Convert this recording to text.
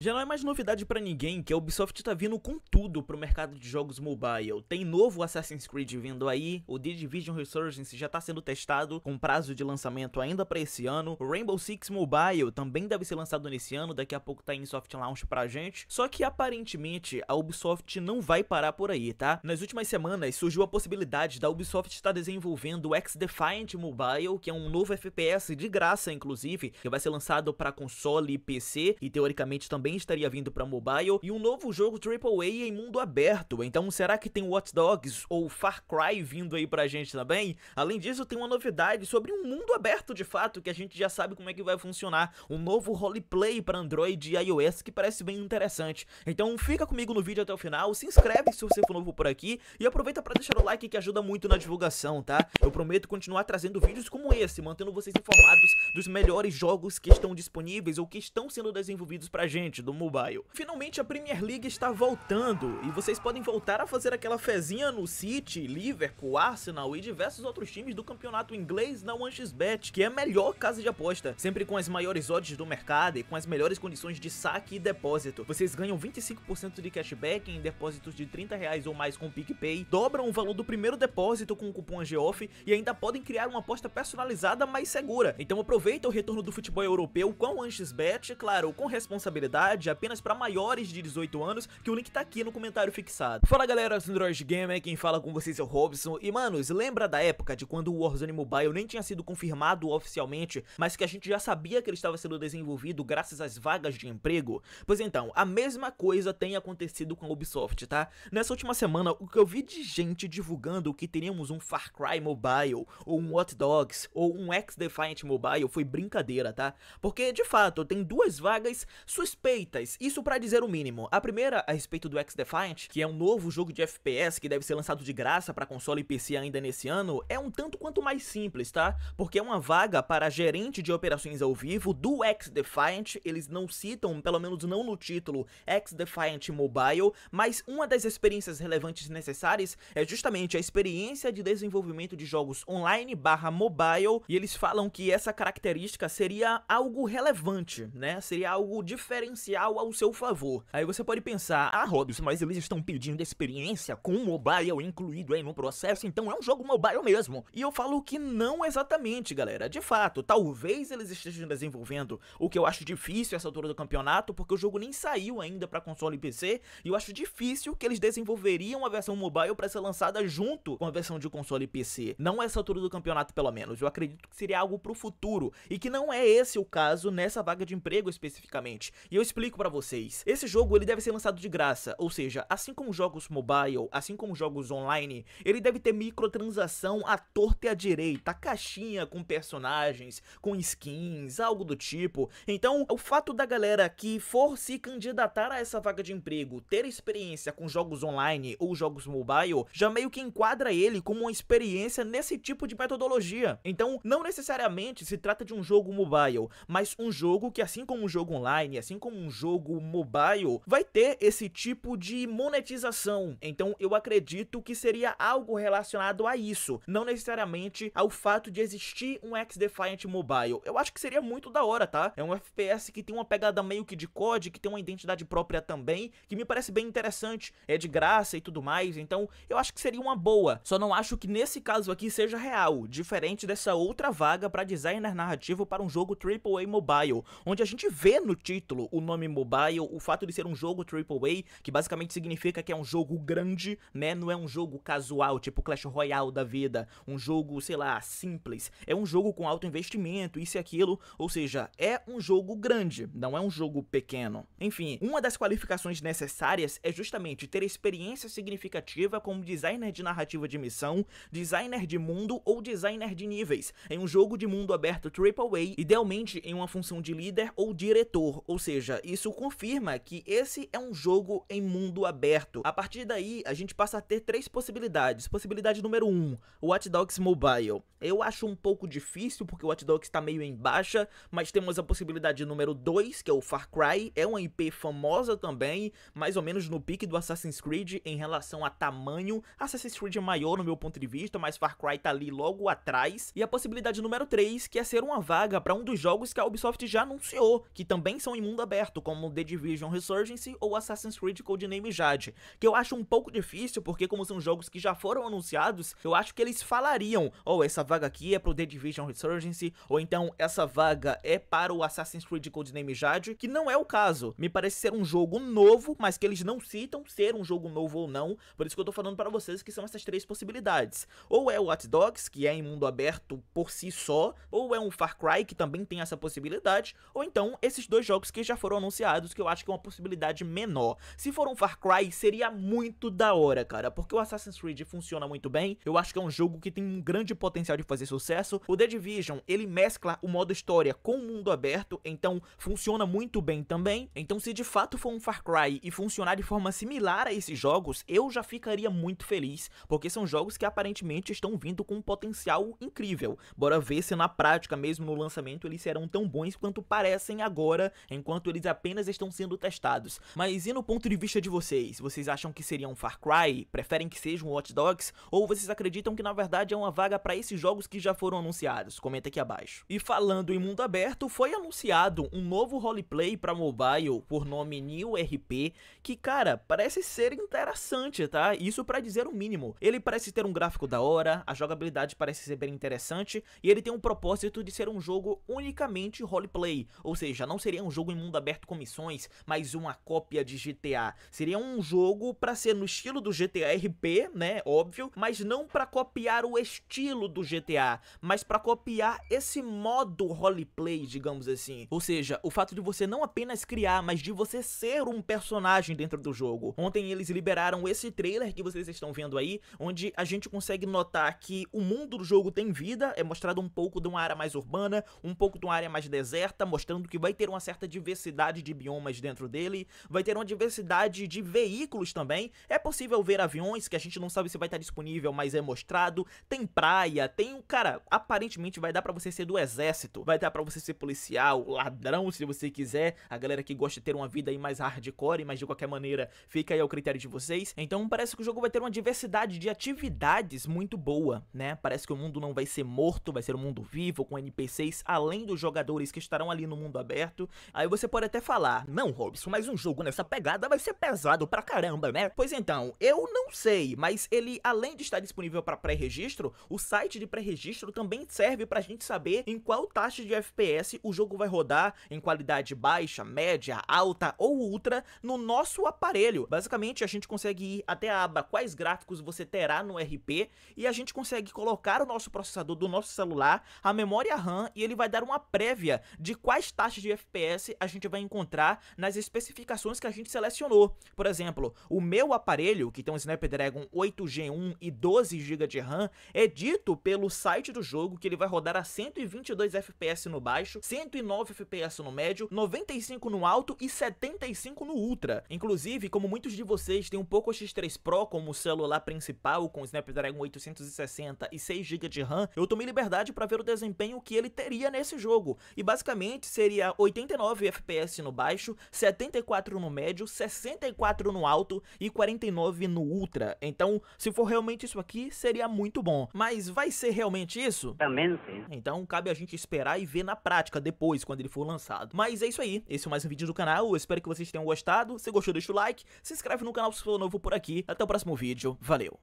Já não é mais novidade para ninguém que a Ubisoft tá vindo com tudo pro mercado de jogos mobile. Tem novo Assassin's Creed vindo aí, o The Division Resurgence já tá sendo testado com prazo de lançamento ainda para esse ano. O Rainbow Six Mobile também deve ser lançado nesse ano, daqui a pouco tá em soft launch pra gente. Só que aparentemente a Ubisoft não vai parar por aí, tá? Nas últimas semanas surgiu a possibilidade da Ubisoft estar tá desenvolvendo o X-Defiant Mobile, que é um novo FPS de graça inclusive, que vai ser lançado para console e PC e teoricamente também também estaria vindo para mobile, e um novo jogo AAA em mundo aberto. Então será que tem Watch Dogs ou Far Cry vindo aí pra gente também? Além disso, tem uma novidade sobre um mundo aberto de fato, que a gente já sabe como é que vai funcionar. Um novo roleplay para Android e iOS que parece bem interessante. Então fica comigo no vídeo até o final, se inscreve se você for novo por aqui e aproveita para deixar o like que ajuda muito na divulgação, tá? Eu prometo continuar trazendo vídeos como esse, mantendo vocês informados dos melhores jogos que estão disponíveis ou que estão sendo desenvolvidos pra gente do mobile. Finalmente a Premier League está voltando e vocês podem voltar a fazer aquela fezinha no City, Liverpool, Arsenal e diversos outros times do campeonato inglês na OneXBet, que é a melhor casa de aposta, sempre com as maiores odds do mercado e com as melhores condições de saque e depósito. Vocês ganham 25% de cashback em depósitos de 30 reais ou mais com PicPay, dobram o valor do primeiro depósito com o cupom AGOFF e ainda podem criar uma aposta personalizada mais segura. Então aproveita o retorno do futebol europeu com a OneXBet, claro, com responsabilidade idade apenas para maiores de 18 anos, que o link tá aqui no comentário fixado. Fala galera, Android Gamer, quem fala com vocês é o Robson. E manos, lembra da época de quando o Warzone Mobile nem tinha sido confirmado oficialmente, mas que a gente já sabia que ele estava sendo desenvolvido graças às vagas de emprego? Pois então, a mesma coisa tem acontecido com a Ubisoft, tá? Nessa última semana, o que eu vi de gente divulgando que teríamos um Far Cry Mobile, ou um Hot Dogs, ou um X-Defiant Mobile foi brincadeira, tá? Porque, de fato, tem duas vagas suspeitas suspeitas, isso para dizer o mínimo. A primeira a respeito do X-Defiant, que é um novo jogo de FPS que deve ser lançado de graça para console e PC ainda nesse ano, é um tanto quanto mais simples, tá? Porque é uma vaga para gerente de operações ao vivo do X-Defiant, eles não citam, pelo menos não no título, X-Defiant Mobile, mas uma das experiências relevantes necessárias é justamente a experiência de desenvolvimento de jogos online barra mobile, e eles falam que essa característica seria algo relevante, né? Seria algo diferenciado comercial ao seu favor. Aí você pode pensar, ah, Robson, mas eles estão pedindo experiência com o mobile incluído aí no processo, então é um jogo mobile mesmo. E eu falo que não exatamente, galera. De fato, talvez eles estejam desenvolvendo o que eu acho difícil essa altura do campeonato, porque o jogo nem saiu ainda para console e PC, e eu acho difícil que eles desenvolveriam a versão mobile para ser lançada junto com a versão de console e PC. Não essa altura do campeonato, pelo menos. Eu acredito que seria algo pro futuro, e que não é esse o caso nessa vaga de emprego especificamente. E eu explico pra vocês. Esse jogo, ele deve ser lançado de graça, ou seja, assim como jogos mobile, assim como jogos online, ele deve ter microtransação à torta e à direita, caixinha com personagens, com skins, algo do tipo. Então, o fato da galera que for se candidatar a essa vaga de emprego, ter experiência com jogos online ou jogos mobile, já meio que enquadra ele como uma experiência nesse tipo de metodologia. Então, não necessariamente se trata de um jogo mobile, mas um jogo que assim como um jogo online, assim como um jogo mobile vai ter esse tipo de monetização. Então eu acredito que seria algo relacionado a isso, não necessariamente ao fato de existir um X-Defiant mobile. Eu acho que seria muito da hora, tá? É um FPS que tem uma pegada meio que de COD, que tem uma identidade própria também, que me parece bem interessante, é de graça e tudo mais, então eu acho que seria uma boa. Só não acho que nesse caso aqui seja real, diferente dessa outra vaga para designer narrativo para um jogo AAA mobile, onde a gente vê no título o nome mobile, o fato de ser um jogo AAA, que basicamente significa que é um jogo grande, né? Não é um jogo casual, tipo Clash Royale da vida, um jogo, sei lá, simples. É um jogo com alto investimento, isso e aquilo, ou seja, é um jogo grande, não é um jogo pequeno. Enfim, uma das qualificações necessárias é justamente ter experiência significativa como designer de narrativa de missão, designer de mundo ou designer de níveis, em um jogo de mundo aberto AAA, idealmente em uma função de líder ou diretor, ou seja, isso confirma que esse é um jogo em mundo aberto. A partir daí, a gente passa a ter três possibilidades. Possibilidade número 1, um, Watch Dogs Mobile. Eu acho um pouco difícil, porque o Watch Dogs tá meio em baixa, mas temos a possibilidade número 2, que é o Far Cry. É uma IP famosa também, mais ou menos no pique do Assassin's Creed em relação a tamanho. Assassin's Creed é maior no meu ponto de vista, mas Far Cry tá ali logo atrás. E a possibilidade número 3, que é ser uma vaga para um dos jogos que a Ubisoft já anunciou, que também são em mundo aberto aberto, como The Division Resurgence ou Assassin's Creed Codename Jade, que eu acho um pouco difícil, porque como são jogos que já foram anunciados, eu acho que eles falariam, ou oh, essa vaga aqui é pro The Division Resurgence, ou então essa vaga é para o Assassin's Creed Codename Jade, que não é o caso. Me parece ser um jogo novo, mas que eles não citam ser um jogo novo ou não, por isso que eu tô falando para vocês que são essas três possibilidades. Ou é o Watch Dogs, que é em mundo aberto por si só, ou é um Far Cry, que também tem essa possibilidade, ou então esses dois jogos que já foram anunciados, que eu acho que é uma possibilidade menor. Se for um Far Cry, seria muito da hora, cara, porque o Assassin's Creed funciona muito bem, eu acho que é um jogo que tem um grande potencial de fazer sucesso. O The Division, ele mescla o modo história com o mundo aberto, então funciona muito bem também. Então se de fato for um Far Cry e funcionar de forma similar a esses jogos, eu já ficaria muito feliz, porque são jogos que aparentemente estão vindo com um potencial incrível. Bora ver se na prática, mesmo no lançamento, eles serão tão bons quanto parecem agora, enquanto eles apenas estão sendo testados. Mas e no ponto de vista de vocês? Vocês acham que seria um Far Cry? Preferem que seja um Watch Dogs? Ou vocês acreditam que na verdade é uma vaga para esses jogos que já foram anunciados? Comenta aqui abaixo. E falando em mundo aberto, foi anunciado um novo roleplay para mobile por nome New RP, que cara, parece ser interessante, tá? Isso para dizer o mínimo. Ele parece ter um gráfico da hora, a jogabilidade parece ser bem interessante e ele tem um propósito de ser um jogo unicamente roleplay, ou seja, não seria um jogo em mundo aberto certo comissões, mas uma cópia de GTA. Seria um jogo para ser no estilo do GTA RP, né, óbvio, mas não para copiar o estilo do GTA, mas para copiar esse modo roleplay, digamos assim. Ou seja, o fato de você não apenas criar, mas de você ser um personagem dentro do jogo. Ontem eles liberaram esse trailer que vocês estão vendo aí, onde a gente consegue notar que o mundo do jogo tem vida, é mostrado um pouco de uma área mais urbana, um pouco de uma área mais deserta, mostrando que vai ter uma certa diversidade diversidade de biomas dentro dele, vai ter uma diversidade de veículos também. É possível ver aviões, que a gente não sabe se vai estar disponível, mas é mostrado. Tem praia, tem um cara, aparentemente vai dar para você ser do exército, vai dar para você ser policial, ladrão, se você quiser. A galera que gosta de ter uma vida aí mais hardcore, mas de qualquer maneira, fica aí ao critério de vocês. Então parece que o jogo vai ter uma diversidade de atividades muito boa, né? Parece que o mundo não vai ser morto, vai ser um mundo vivo, com NPCs, além dos jogadores que estarão ali no mundo aberto. Aí você pode até falar, não, Robson, mas um jogo nessa pegada vai ser pesado pra caramba, né? Pois então, eu não sei, mas ele, além de estar disponível para pré-registro, o site de pré-registro também serve pra gente saber em qual taxa de FPS o jogo vai rodar, em qualidade baixa, média, alta ou ultra, no nosso aparelho. Basicamente, a gente consegue ir até a aba quais gráficos você terá no RP e a gente consegue colocar o nosso processador do nosso celular, a memória RAM e ele vai dar uma prévia de quais taxas de FPS a gente vai vai encontrar nas especificações que a gente selecionou. Por exemplo, o meu aparelho, que tem um Snapdragon 8G1 e 12GB de RAM, é dito pelo site do jogo que ele vai rodar a 122 FPS no baixo, 109 FPS no médio, 95 no alto e 75 no ultra. Inclusive, como muitos de vocês têm um pouco X3 Pro como celular principal com Snapdragon 860 e 6GB de RAM, eu tomei liberdade para ver o desempenho que ele teria nesse jogo. E basicamente seria 89 FPS FPS no baixo, 74 no médio, 64 no alto e 49 no ultra. Então, se for realmente isso aqui, seria muito bom. Mas vai ser realmente isso? Também não sei. Então, cabe a gente esperar e ver na prática depois, quando ele for lançado. Mas é isso aí. Esse é mais um vídeo do canal. Eu espero que vocês tenham gostado. Se gostou, deixa o like. Se inscreve no canal se for novo por aqui. Até o próximo vídeo. Valeu!